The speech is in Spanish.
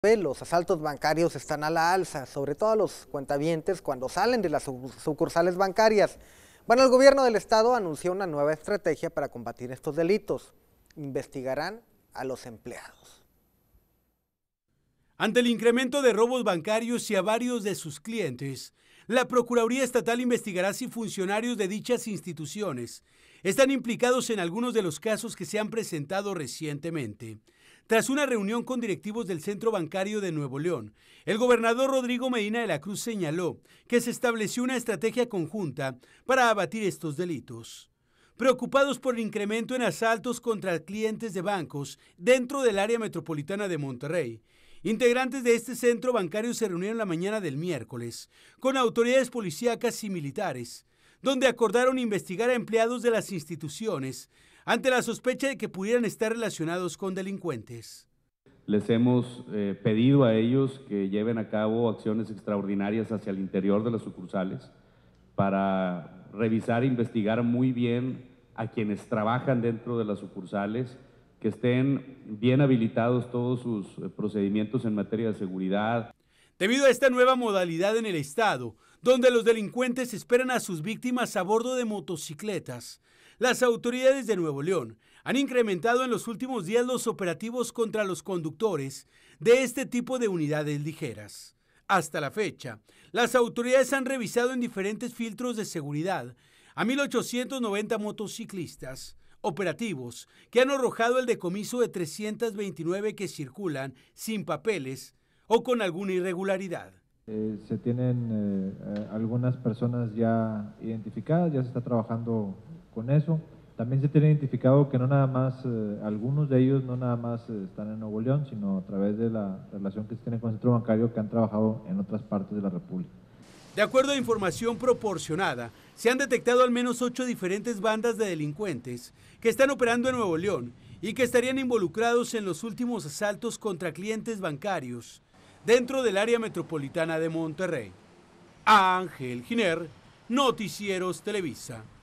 Pues, los asaltos bancarios están a la alza, sobre todo a los cuentavientes cuando salen de las sucursales bancarias. Bueno, el gobierno del estado anunció una nueva estrategia para combatir estos delitos. Investigarán a los empleados. Ante el incremento de robos bancarios y a varios de sus clientes, la Procuraduría Estatal investigará si funcionarios de dichas instituciones están implicados en algunos de los casos que se han presentado recientemente. Tras una reunión con directivos del Centro Bancario de Nuevo León, el gobernador Rodrigo Medina de la Cruz señaló que se estableció una estrategia conjunta para abatir estos delitos. Preocupados por el incremento en asaltos contra clientes de bancos dentro del área metropolitana de Monterrey, Integrantes de este centro bancario se reunieron la mañana del miércoles con autoridades policíacas y militares donde acordaron investigar a empleados de las instituciones ante la sospecha de que pudieran estar relacionados con delincuentes. Les hemos eh, pedido a ellos que lleven a cabo acciones extraordinarias hacia el interior de las sucursales para revisar e investigar muy bien a quienes trabajan dentro de las sucursales, que estén bien habilitados todos sus procedimientos en materia de seguridad. Debido a esta nueva modalidad en el Estado, donde los delincuentes esperan a sus víctimas a bordo de motocicletas. Las autoridades de Nuevo León han incrementado en los últimos días los operativos contra los conductores de este tipo de unidades ligeras. Hasta la fecha, las autoridades han revisado en diferentes filtros de seguridad a 1.890 motociclistas operativos que han arrojado el decomiso de 329 que circulan sin papeles o con alguna irregularidad. Eh, se tienen eh, eh, algunas personas ya identificadas, ya se está trabajando con eso. También se tiene identificado que no nada más, algunos de ellos no nada más están en Nuevo León, sino a través de la relación que se tiene con el centro bancario que han trabajado en otras partes de la República. De acuerdo a información proporcionada, se han detectado al menos ocho diferentes bandas de delincuentes que están operando en Nuevo León y que estarían involucrados en los últimos asaltos contra clientes bancarios dentro del área metropolitana de Monterrey. Ángel Giner, Noticieros Televisa.